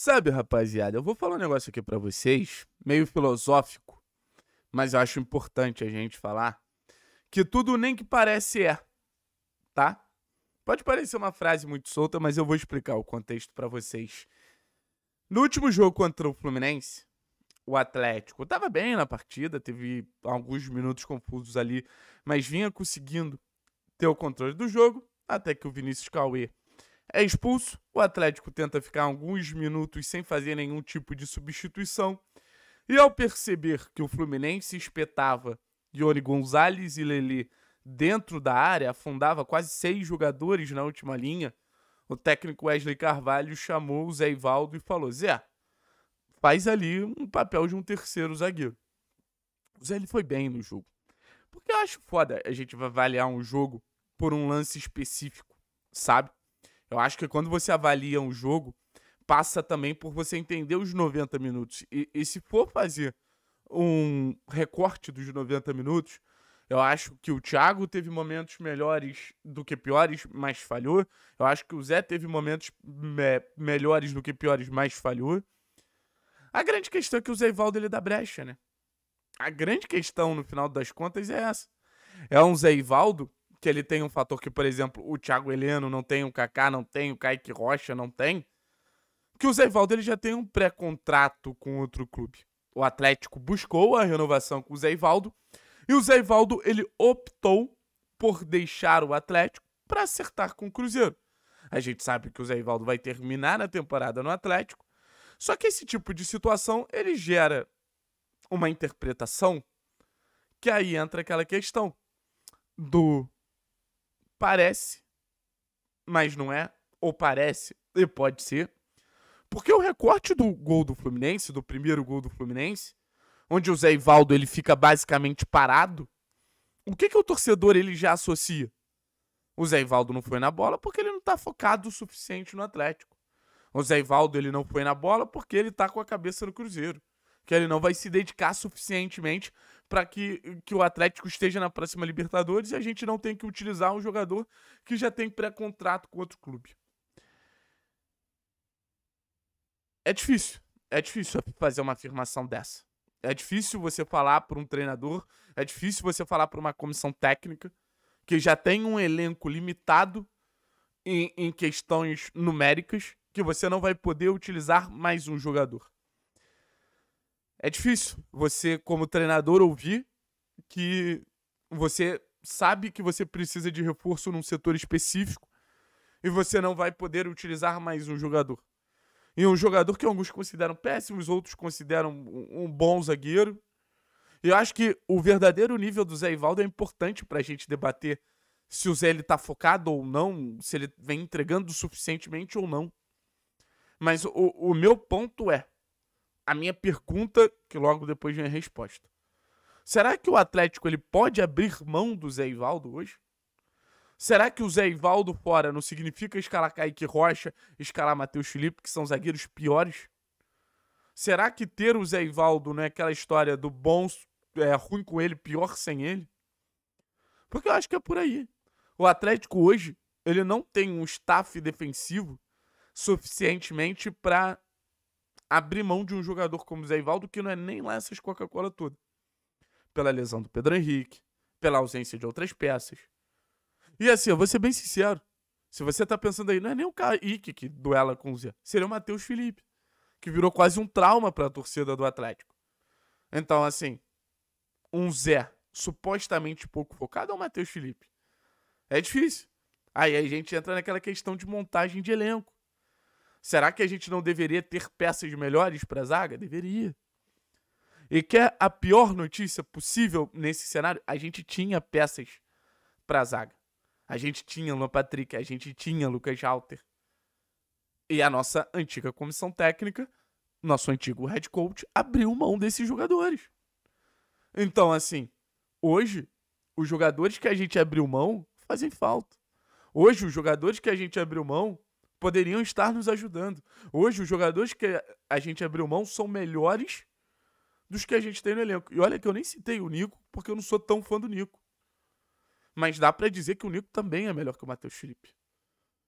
Sabe, rapaziada, eu vou falar um negócio aqui para vocês, meio filosófico, mas eu acho importante a gente falar que tudo nem que parece é, tá? Pode parecer uma frase muito solta, mas eu vou explicar o contexto para vocês. No último jogo contra o Fluminense, o Atlético estava bem na partida, teve alguns minutos confusos ali, mas vinha conseguindo ter o controle do jogo, até que o Vinícius Cauê é expulso. O Atlético tenta ficar alguns minutos sem fazer nenhum tipo de substituição. E ao perceber que o Fluminense espetava Dione Gonzalez e Lele dentro da área, afundava quase seis jogadores na última linha, o técnico Wesley Carvalho chamou o Zé Ivaldo e falou: Zé, faz ali um papel de um terceiro zagueiro. O Zé ele foi bem no jogo. Porque eu acho foda a gente avaliar um jogo por um lance específico, sabe? Eu acho que quando você avalia um jogo, passa também por você entender os 90 minutos. E, e se for fazer um recorte dos 90 minutos, eu acho que o Thiago teve momentos melhores do que piores, mas falhou. Eu acho que o Zé teve momentos me melhores do que piores, mas falhou. A grande questão é que o Zé Ivaldo ele dá brecha, né? A grande questão, no final das contas, é essa. É um Zé Ivaldo que ele tem um fator que, por exemplo, o Thiago Heleno não tem, o Kaká não tem, o Kaique Rocha não tem, que o Zé ele já tem um pré-contrato com outro clube. O Atlético buscou a renovação com o Zé e o Zé ele optou por deixar o Atlético para acertar com o Cruzeiro. A gente sabe que o Zé vai terminar a temporada no Atlético, só que esse tipo de situação ele gera uma interpretação que aí entra aquela questão do Parece, mas não é. Ou parece e pode ser. Porque o recorte do gol do Fluminense, do primeiro gol do Fluminense, onde o Zé Ivaldo ele fica basicamente parado, o que, que o torcedor ele já associa? O Zé Ivaldo não foi na bola porque ele não está focado o suficiente no Atlético. O Zé Ivaldo ele não foi na bola porque ele está com a cabeça no Cruzeiro. Que ele não vai se dedicar suficientemente para que, que o Atlético esteja na próxima Libertadores e a gente não tenha que utilizar um jogador que já tem pré-contrato com outro clube. É difícil. É difícil fazer uma afirmação dessa. É difícil você falar para um treinador, é difícil você falar para uma comissão técnica que já tem um elenco limitado em, em questões numéricas que você não vai poder utilizar mais um jogador é difícil você, como treinador, ouvir que você sabe que você precisa de reforço num setor específico e você não vai poder utilizar mais um jogador. E um jogador que alguns consideram péssimos, outros consideram um bom zagueiro. E eu acho que o verdadeiro nível do Zé Ivaldo é importante para a gente debater se o Zé ele tá focado ou não, se ele vem entregando suficientemente ou não. Mas o, o meu ponto é, a minha pergunta, que logo depois vem a resposta. Será que o Atlético ele pode abrir mão do Zé Ivaldo hoje? Será que o Zé Ivaldo fora não significa escalar Kaique Rocha, escalar Matheus Felipe, que são zagueiros piores? Será que ter o Zé Ivaldo não é aquela história do bom, é, ruim com ele, pior sem ele? Porque eu acho que é por aí. O Atlético hoje, ele não tem um staff defensivo suficientemente para abrir mão de um jogador como o Zé Ivaldo, que não é nem lá essas Coca-Cola toda. Pela lesão do Pedro Henrique, pela ausência de outras peças. E assim, eu vou ser bem sincero. Se você tá pensando aí, não é nem o Kaique que duela com o Zé, seria o Matheus Felipe, que virou quase um trauma para a torcida do Atlético. Então, assim, um Zé supostamente pouco focado é o Matheus Felipe. É difícil. Aí a gente entra naquela questão de montagem de elenco. Será que a gente não deveria ter peças melhores para a zaga? Deveria. E quer a pior notícia possível nesse cenário? A gente tinha peças para a zaga. A gente tinha Luan Patrick, a gente tinha Lucas Halter. E a nossa antiga comissão técnica, nosso antigo head coach, abriu mão desses jogadores. Então, assim, hoje, os jogadores que a gente abriu mão fazem falta. Hoje, os jogadores que a gente abriu mão poderiam estar nos ajudando. Hoje, os jogadores que a gente abriu mão são melhores dos que a gente tem no elenco. E olha que eu nem citei o Nico, porque eu não sou tão fã do Nico. Mas dá para dizer que o Nico também é melhor que o Matheus Felipe.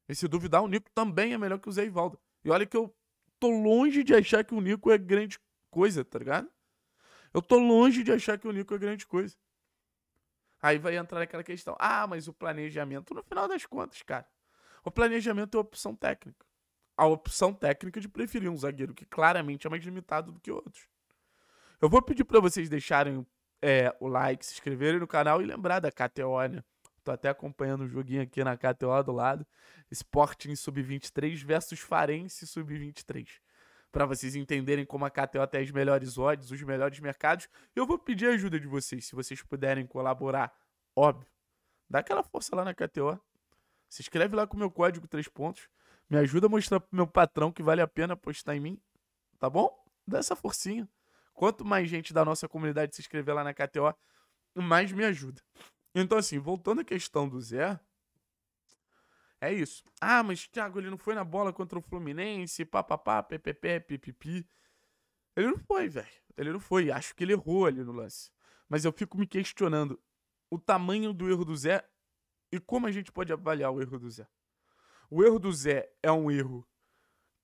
E se duvidar, o Nico também é melhor que o Zé Ivaldo. E olha que eu tô longe de achar que o Nico é grande coisa, tá ligado? Eu tô longe de achar que o Nico é grande coisa. Aí vai entrar aquela questão. Ah, mas o planejamento, no final das contas, cara. O planejamento é a opção técnica. A opção técnica de preferir um zagueiro que claramente é mais limitado do que outros. Eu vou pedir para vocês deixarem é, o like, se inscreverem no canal e lembrar da KTO, né? Tô até acompanhando o um joguinho aqui na KTO do lado. Sporting Sub-23 versus Farense Sub-23 para vocês entenderem como a KTO tem as melhores odds, os melhores mercados. Eu vou pedir a ajuda de vocês, se vocês puderem colaborar, óbvio. Dá aquela força lá na KTO. Se inscreve lá com o meu código 3 pontos. Me ajuda a mostrar pro meu patrão que vale a pena apostar em mim. Tá bom? Dá essa forcinha. Quanto mais gente da nossa comunidade se inscrever lá na KTO, mais me ajuda. Então, assim, voltando à questão do Zé. É isso. Ah, mas Thiago, ele não foi na bola contra o Fluminense, papapá, ppp, pipipi. Ele não foi, velho. Ele não foi. Acho que ele errou ali no lance. Mas eu fico me questionando. O tamanho do erro do Zé e como a gente pode avaliar o erro do Zé? O erro do Zé é um erro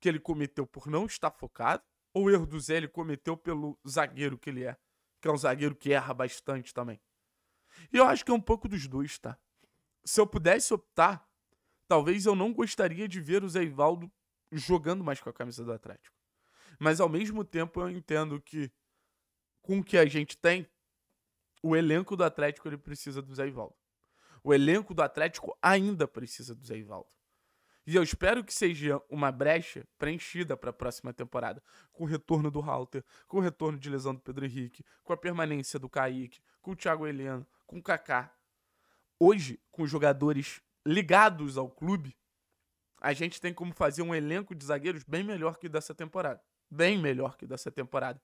que ele cometeu por não estar focado, ou o erro do Zé ele cometeu pelo zagueiro que ele é, que é um zagueiro que erra bastante também. E eu acho que é um pouco dos dois, tá? Se eu pudesse optar, talvez eu não gostaria de ver o Zé Ivaldo jogando mais com a camisa do Atlético. Mas ao mesmo tempo eu entendo que com o que a gente tem, o elenco do Atlético ele precisa do Zé Ivaldo. O elenco do Atlético ainda precisa do Zé Ivaldo. E eu espero que seja uma brecha preenchida para a próxima temporada, com o retorno do Halter, com o retorno de lesão do Pedro Henrique, com a permanência do Kaique, com o Thiago Heleno, com o Kaká. Hoje, com jogadores ligados ao clube, a gente tem como fazer um elenco de zagueiros bem melhor que dessa temporada. Bem melhor que dessa temporada.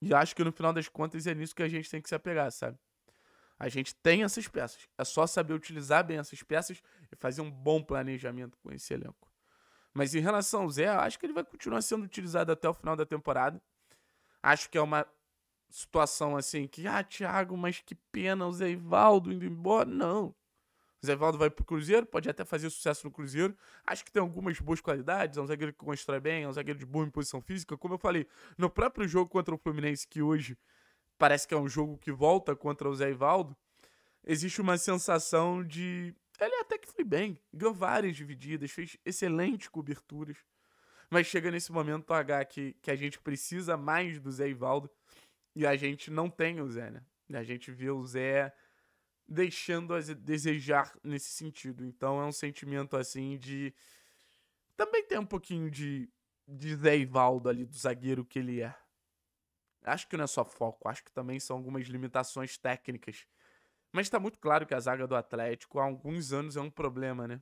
E acho que no final das contas é nisso que a gente tem que se apegar, sabe? A gente tem essas peças. É só saber utilizar bem essas peças e fazer um bom planejamento com esse elenco. Mas em relação ao Zé, acho que ele vai continuar sendo utilizado até o final da temporada. Acho que é uma situação assim que, ah, Thiago, mas que pena o Zé Ivaldo indo embora. Não. O Zé Ivaldo vai pro Cruzeiro, pode até fazer sucesso no Cruzeiro. Acho que tem algumas boas qualidades, é um zagueiro que constrói bem, é um zagueiro de boa imposição física. Como eu falei, no próprio jogo contra o Fluminense, que hoje parece que é um jogo que volta contra o Zé Ivaldo, existe uma sensação de. Ele até que foi bem, ganhou várias divididas, fez excelentes coberturas. Mas chega nesse momento H que, que a gente precisa mais do Zé Ivaldo e a gente não tem o Zé, né? A gente vê o Zé deixando a desejar nesse sentido. Então é um sentimento assim de. Também tem um pouquinho de, de Zé Ivaldo ali, do zagueiro que ele é. Acho que não é só foco, acho que também são algumas limitações técnicas. Mas está muito claro que a zaga do Atlético há alguns anos é um problema, né?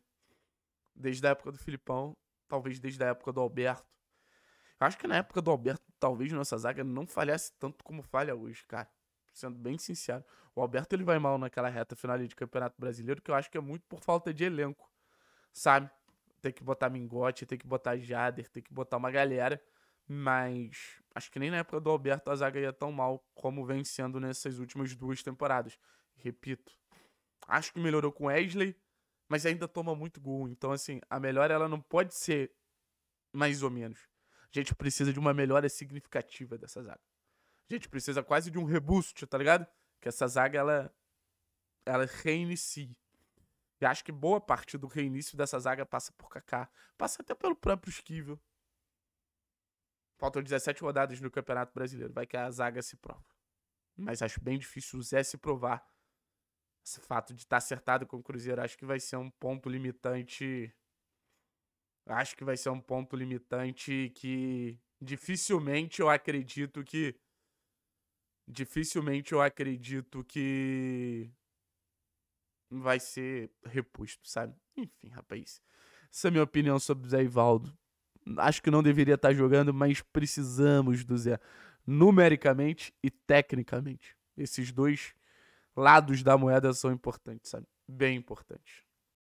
Desde a época do Filipão, talvez desde a época do Alberto. Acho que na época do Alberto, talvez nossa zaga não falhasse tanto como falha hoje, cara. Sendo bem sincero, o Alberto ele vai mal naquela reta final de Campeonato Brasileiro, que eu acho que é muito por falta de elenco, sabe? Tem que botar Mingote, tem que botar Jader, tem que botar uma galera mas acho que nem na época do Alberto a zaga ia tão mal como vem sendo nessas últimas duas temporadas. Repito, acho que melhorou com Wesley, mas ainda toma muito gol. Então, assim, a melhora ela não pode ser mais ou menos. A gente precisa de uma melhora significativa dessa zaga. A gente precisa quase de um reboost, tá ligado? Que essa zaga ela, ela reinicie. E acho que boa parte do reinício dessa zaga passa por Kaká, passa até pelo próprio Esquivel. Faltam 17 rodadas no Campeonato Brasileiro. Vai que a zaga se prova. Hum. Mas acho bem difícil o Zé se provar. Esse fato de estar tá acertado com o Cruzeiro, acho que vai ser um ponto limitante. Acho que vai ser um ponto limitante que dificilmente eu acredito que. Dificilmente eu acredito que vai ser reposto, sabe? Enfim, rapaz. Essa é a minha opinião sobre o Zé Ivaldo acho que não deveria estar jogando, mas precisamos do Zé numericamente e tecnicamente. Esses dois lados da moeda são importantes, sabe? Bem importantes.